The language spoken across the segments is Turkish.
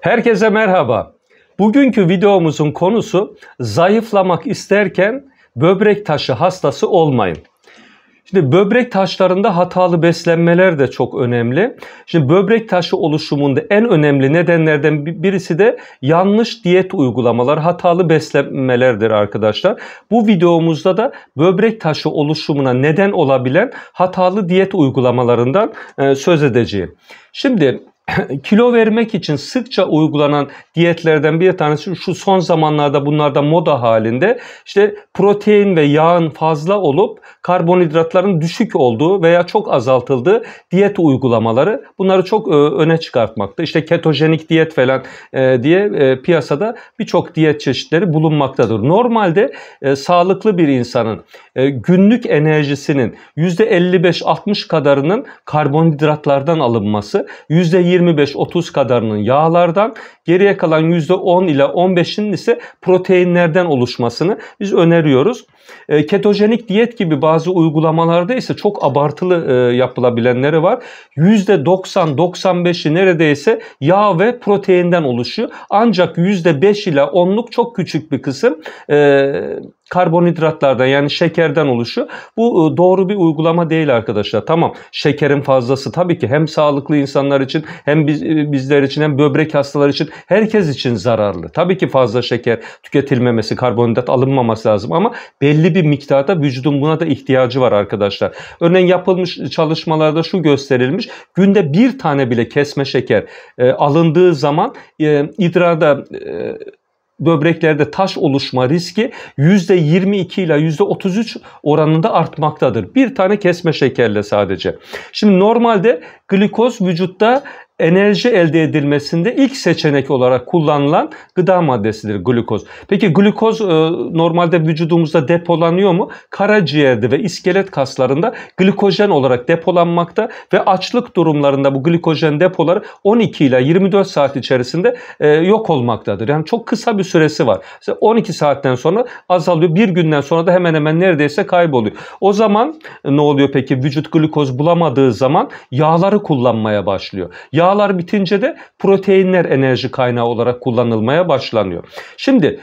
Herkese merhaba. Bugünkü videomuzun konusu zayıflamak isterken böbrek taşı hastası olmayın. Şimdi böbrek taşlarında hatalı beslenmeler de çok önemli. Şimdi böbrek taşı oluşumunda en önemli nedenlerden birisi de yanlış diyet uygulamalar, hatalı beslenmelerdir arkadaşlar. Bu videomuzda da böbrek taşı oluşumuna neden olabilen hatalı diyet uygulamalarından e, söz edeceğim. Şimdi kilo vermek için sıkça uygulanan diyetlerden bir tanesi şu son zamanlarda bunlarda moda halinde işte protein ve yağın fazla olup karbonhidratların düşük olduğu veya çok azaltıldığı diyet uygulamaları bunları çok e, öne çıkartmakta. İşte ketojenik diyet falan e, diye e, piyasada birçok diyet çeşitleri bulunmaktadır. Normalde sağlıklı bir insanın günlük enerjisinin %55-60 kadarının karbonhidratlardan alınması, %20 25-30 kadarının yağlardan, geriye kalan %10 ile 15'inin ise proteinlerden oluşmasını biz öneriyoruz. E, ketojenik diyet gibi bazı uygulamalarda ise çok abartılı e, yapılabilenleri var. %90-95'i neredeyse yağ ve proteinden oluşuyor. Ancak %5 ile 10'luk çok küçük bir kısım e, karbonhidratlardan yani şekerden oluşuyor. Bu e, doğru bir uygulama değil arkadaşlar. Tamam şekerin fazlası tabii ki hem sağlıklı insanlar için hem biz, e, bizler için hem böbrek hastaları için herkes için zararlı. Tabii ki fazla şeker tüketilmemesi, karbonhidrat alınmaması lazım ama belli bir miktarda vücudun buna da ihtiyacı var arkadaşlar. Örneğin yapılmış çalışmalarda şu gösterilmiş. Günde bir tane bile kesme şeker e, alındığı zaman e, idrarda e, böbreklerde taş oluşma riski %22 ile %33 oranında artmaktadır. Bir tane kesme şekerle sadece. Şimdi normalde glikoz vücutta enerji elde edilmesinde ilk seçenek olarak kullanılan gıda maddesidir glukoz. Peki glukoz e, normalde vücudumuzda depolanıyor mu? Karaciğerde ve iskelet kaslarında glikojen olarak depolanmakta ve açlık durumlarında bu glikojen depoları 12 ile 24 saat içerisinde e, yok olmaktadır. Yani çok kısa bir süresi var. Mesela 12 saatten sonra azalıyor. Bir günden sonra da hemen hemen neredeyse kayboluyor. O zaman e, ne oluyor peki? Vücut glukoz bulamadığı zaman yağları kullanmaya başlıyor. Yağ Yağlar bitince de proteinler enerji kaynağı olarak kullanılmaya başlanıyor. Şimdi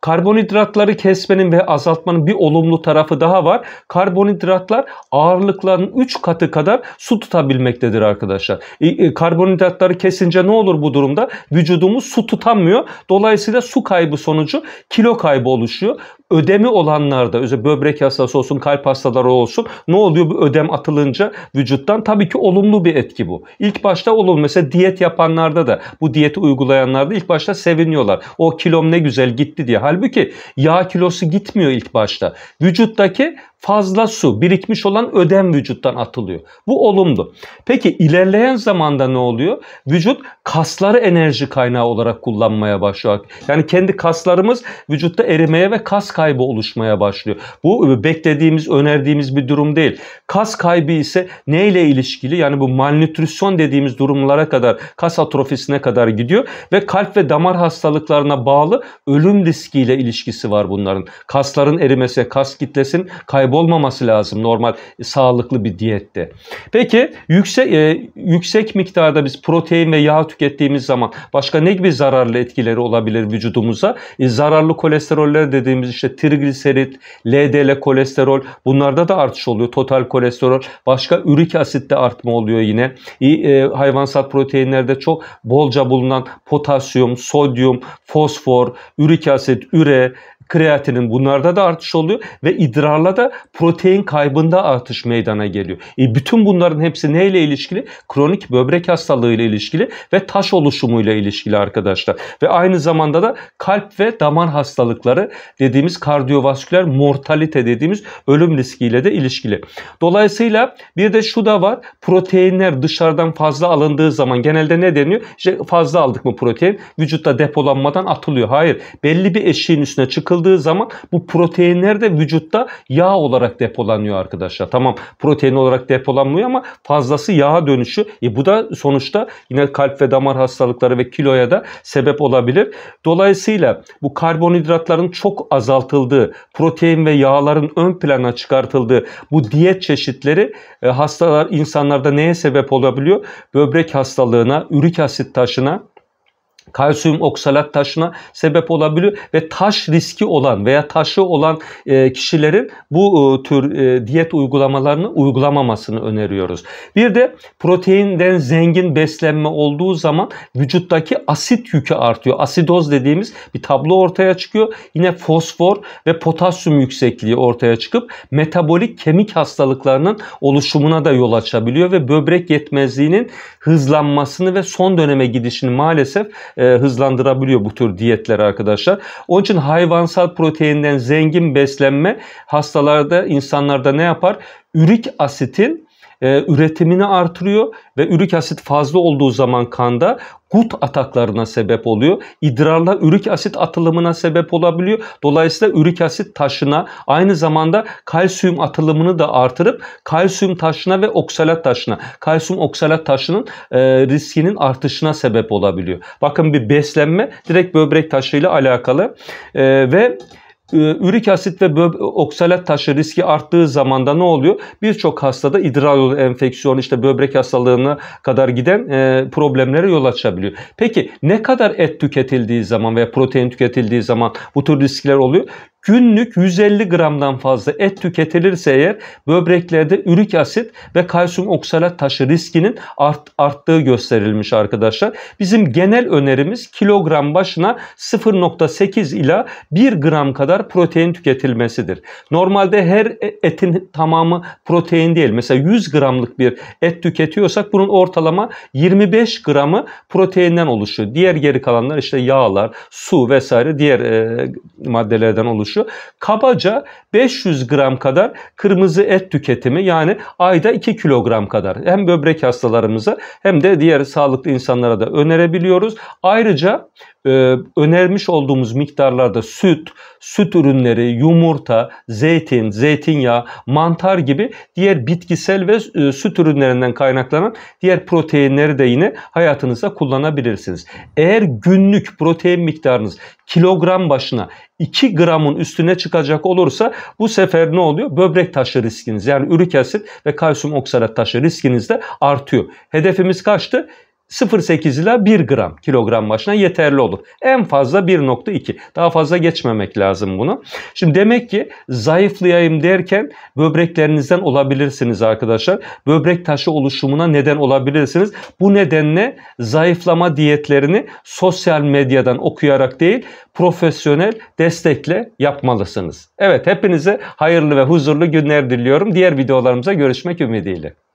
Karbonhidratları kesmenin ve azaltmanın bir olumlu tarafı daha var. Karbonhidratlar ağırlıkların 3 katı kadar su tutabilmektedir arkadaşlar. E, e, karbonhidratları kesince ne olur bu durumda? Vücudumuz su tutamıyor. Dolayısıyla su kaybı sonucu kilo kaybı oluşuyor ödemi olanlarda özellikle böbrek hastası olsun kalp hastaları olsun ne oluyor bu ödem atılınca vücuttan? Tabii ki olumlu bir etki bu. İlk başta olumlu. Mesela diyet yapanlarda da bu diyeti uygulayanlarda ilk başta seviniyorlar. O kilom ne güzel gitti diye. Halbuki yağ kilosu gitmiyor ilk başta. Vücuttaki fazla su birikmiş olan ödem vücuttan atılıyor. Bu olumlu. Peki ilerleyen zamanda ne oluyor? Vücut kasları enerji kaynağı olarak kullanmaya başlıyor. Yani kendi kaslarımız vücutta erimeye ve kas kaybı oluşmaya başlıyor. Bu e, beklediğimiz, önerdiğimiz bir durum değil. Kas kaybı ise neyle ilişkili? Yani bu malnutrisyon dediğimiz durumlara kadar, kas atrofisine kadar gidiyor ve kalp ve damar hastalıklarına bağlı ölüm riskiyle ilişkisi var bunların. Kasların erimesi, kas kitlesin kaybı kaybolmaması lazım normal e, sağlıklı bir diyette. Peki yüksek e, yüksek miktarda biz protein ve yağ tükettiğimiz zaman başka ne gibi zararlı etkileri olabilir vücudumuza? E, zararlı kolesteroller dediğimiz işte trigliserit, LDL kolesterol bunlarda da artış oluyor. Total kolesterol, başka ürik asitte artma oluyor yine. E, e, hayvansal proteinlerde çok bolca bulunan potasyum, sodyum, fosfor, ürik asit, üre, kreatinin bunlarda da artış oluyor ve idrarla da protein kaybında artış meydana geliyor. E bütün bunların hepsi neyle ilişkili? Kronik böbrek hastalığıyla ilişkili ve taş oluşumuyla ilişkili arkadaşlar. Ve aynı zamanda da kalp ve damar hastalıkları dediğimiz kardiyovasküler mortalite dediğimiz ölüm riskiyle de ilişkili. Dolayısıyla bir de şu da var. Proteinler dışarıdan fazla alındığı zaman genelde ne deniyor? İşte fazla aldık mı protein? Vücutta depolanmadan atılıyor. Hayır. Belli bir eşiğin üstüne çıkıldığı zaman bu proteinler de vücutta yağ olarak olarak depolanıyor arkadaşlar. Tamam protein olarak depolanmıyor ama fazlası yağa dönüşü. E bu da sonuçta yine kalp ve damar hastalıkları ve kiloya da sebep olabilir. Dolayısıyla bu karbonhidratların çok azaltıldığı, protein ve yağların ön plana çıkartıldığı bu diyet çeşitleri e, hastalar insanlarda neye sebep olabiliyor? Böbrek hastalığına, ürik asit taşına, kalsiyum oksalat taşına sebep olabiliyor ve taş riski olan veya taşı olan e, kişilerin bu e, tür e, diyet uygulamalarını uygulamamasını öneriyoruz. Bir de proteinden zengin beslenme olduğu zaman vücuttaki asit yükü artıyor. Asidoz dediğimiz bir tablo ortaya çıkıyor. Yine fosfor ve potasyum yüksekliği ortaya çıkıp metabolik kemik hastalıklarının oluşumuna da yol açabiliyor ve böbrek yetmezliğinin hızlanmasını ve son döneme gidişini maalesef e, hızlandırabiliyor bu tür diyetler arkadaşlar. Onun için hayvansal proteinden zengin beslenme hastalarda insanlarda ne yapar? Ürik asitin e, üretimini artırıyor ve ürik asit fazla olduğu zaman kanda gut ataklarına sebep oluyor. İdrarla ürik asit atılımına sebep olabiliyor. Dolayısıyla ürik asit taşına aynı zamanda kalsiyum atılımını da artırıp kalsiyum taşına ve oksalat taşına, kalsiyum oksalat taşının e, riskinin artışına sebep olabiliyor. Bakın bir beslenme direkt böbrek taşıyla alakalı e, ve ee, ürik asit ve oksalat taşı riski arttığı zaman da ne oluyor? Birçok hastada idrar yolu enfeksiyonu işte böbrek hastalığına kadar giden e, problemlere yol açabiliyor. Peki ne kadar et tüketildiği zaman veya protein tüketildiği zaman bu tür riskler oluyor? Günlük 150 gramdan fazla et tüketilirse eğer böbreklerde ürik asit ve kalsiyum oksalat taşı riskinin art, arttığı gösterilmiş arkadaşlar. Bizim genel önerimiz kilogram başına 0.8 ila 1 gram kadar protein tüketilmesidir. Normalde her etin tamamı protein değil. Mesela 100 gramlık bir et tüketiyorsak bunun ortalama 25 gramı proteinden oluşuyor. Diğer geri kalanlar işte yağlar, su vesaire diğer e, maddelerden oluşuyor şu. Kabaca 500 gram kadar kırmızı et tüketimi yani ayda 2 kilogram kadar hem böbrek hastalarımıza hem de diğer sağlıklı insanlara da önerebiliyoruz. Ayrıca e, önermiş olduğumuz miktarlarda süt, süt ürünleri, yumurta, zeytin, zeytinyağı, mantar gibi diğer bitkisel ve e, süt ürünlerinden kaynaklanan diğer proteinleri de yine hayatınızda kullanabilirsiniz. Eğer günlük protein miktarınız kilogram başına 2 gramın üstüne çıkacak olursa bu sefer ne oluyor? Böbrek taşı riskiniz yani ürik asit ve kalsiyum oksalat taşı riskiniz de artıyor. Hedefimiz kaçtı? 0.8 ile 1 gram kilogram başına yeterli olur. En fazla 1.2. Daha fazla geçmemek lazım bunu. Şimdi demek ki zayıflayayım derken böbreklerinizden olabilirsiniz arkadaşlar. Böbrek taşı oluşumuna neden olabilirsiniz. Bu nedenle zayıflama diyetlerini sosyal medyadan okuyarak değil profesyonel destekle yapmalısınız. Evet hepinize hayırlı ve huzurlu günler diliyorum. Diğer videolarımıza görüşmek ümidiyle.